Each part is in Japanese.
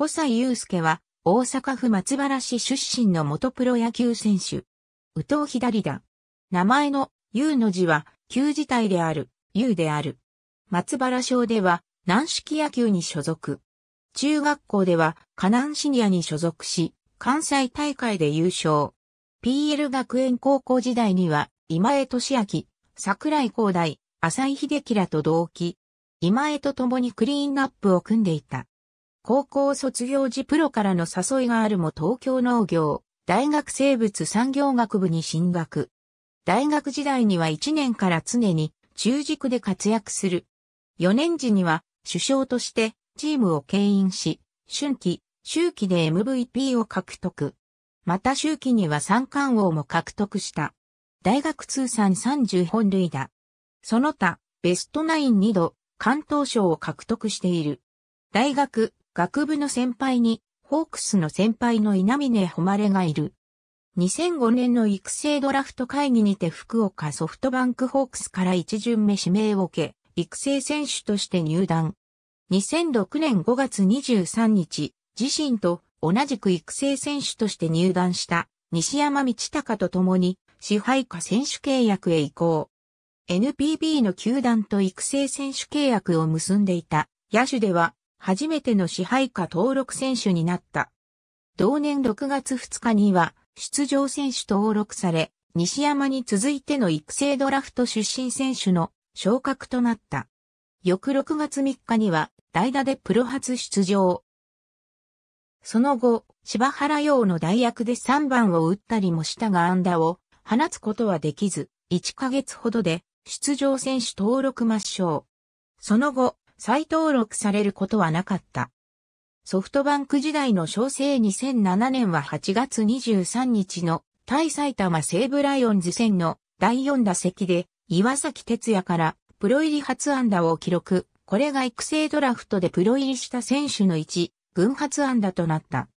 小西祐介は、大阪府松原市出身の元プロ野球選手。宇藤左だ。名前の、祐の字は、旧字体である、祐である。松原省では、軟式野球に所属。中学校では、河南シニアに所属し、関西大会で優勝。PL 学園高校時代には、今江俊明、桜井光大、浅井秀樹らと同期。今江と共にクリーンナップを組んでいた。高校卒業時プロからの誘いがあるも東京農業、大学生物産業学部に進学。大学時代には1年から常に中軸で活躍する。4年時には首相としてチームを牽引し、春季、秋季で MVP を獲得。また秋季には三冠王も獲得した。大学通算30本塁打。その他、ベストナイン2度、関東賞を獲得している。大学、学部の先輩に、ホークスの先輩の稲峰誉がいる。2005年の育成ドラフト会議にて福岡ソフトバンクホークスから一巡目指名を受け、育成選手として入団。2006年5月23日、自身と同じく育成選手として入団した西山道隆と共に支配下選手契約へ移行。NPB の球団と育成選手契約を結んでいた野手では初めての支配下登録選手になった。同年6月2日には、出場選手登録され、西山に続いての育成ドラフト出身選手の昇格となった。翌6月3日には、代打でプロ初出場。その後、柴原洋の代役で3番を打ったりもしたが安打を放つことはできず、1ヶ月ほどで出場選手登録抹消。その後、再登録されることはなかった。ソフトバンク時代の小生2007年は8月23日の対埼玉西武ライオンズ戦の第4打席で岩崎哲也からプロ入り初安打を記録。これが育成ドラフトでプロ入りした選手の1、軍初安打となった。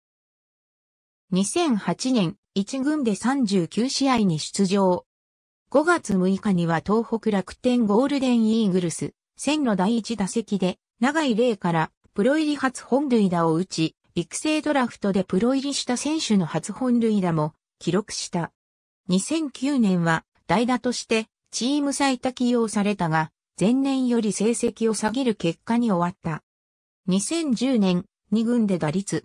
2008年、1軍で39試合に出場。5月6日には東北楽天ゴールデンイーグルス、戦の第一打席で、長井玲からプロ入り初本塁打を打ち、育成ドラフトでプロ入りした選手の初本塁打も記録した。2009年は代打としてチーム最多起用されたが、前年より成績を下げる結果に終わった。2010年、2軍で打率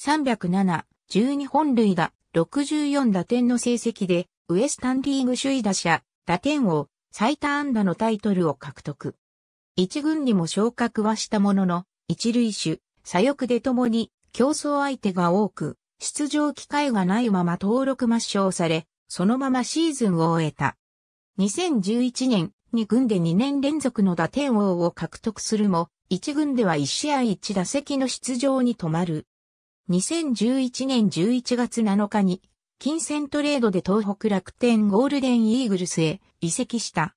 307、12本塁打、64打点の成績で、ウエスタンリーグ首位打者、打点王、最多安打のタイトルを獲得。一軍にも昇格はしたものの、一塁手、左翼で共に競争相手が多く、出場機会がないまま登録抹消され、そのままシーズンを終えた。2011年に軍で2年連続の打点王を獲得するも、一軍では1試合1打席の出場に止まる。2011年11月7日に、金銭トレードで東北楽天ゴールデンイーグルスへ移籍した。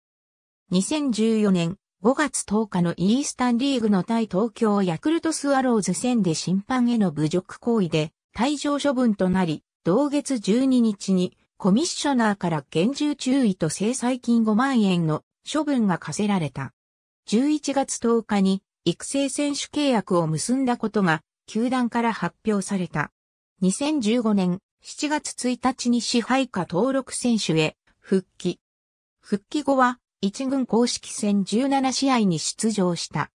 2014年5月10日のイースタンリーグの対東京ヤクルトスワローズ戦で審判への侮辱行為で退場処分となり、同月12日にコミッショナーから厳重注意と制裁金5万円の処分が課せられた。11月10日に育成選手契約を結んだことが球団から発表された。2015年7月1日に支配下登録選手へ復帰。復帰後は一軍公式戦17試合に出場した。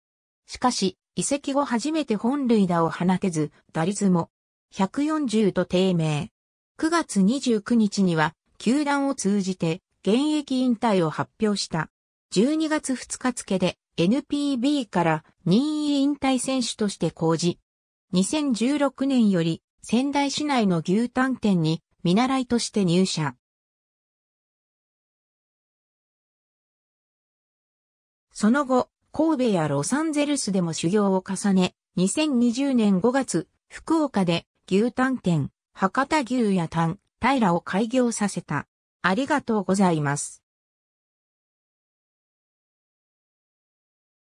しかし、移籍後初めて本塁打を放てず、打率も140と低迷。9月29日には、球団を通じて現役引退を発表した。12月2日付で NPB から任意引退選手として公示。2016年より仙台市内の牛タン店に見習いとして入社。その後、神戸やロサンゼルスでも修行を重ね、2020年5月、福岡で牛タン店、博多牛やタン、平を開業させた。ありがとうございます。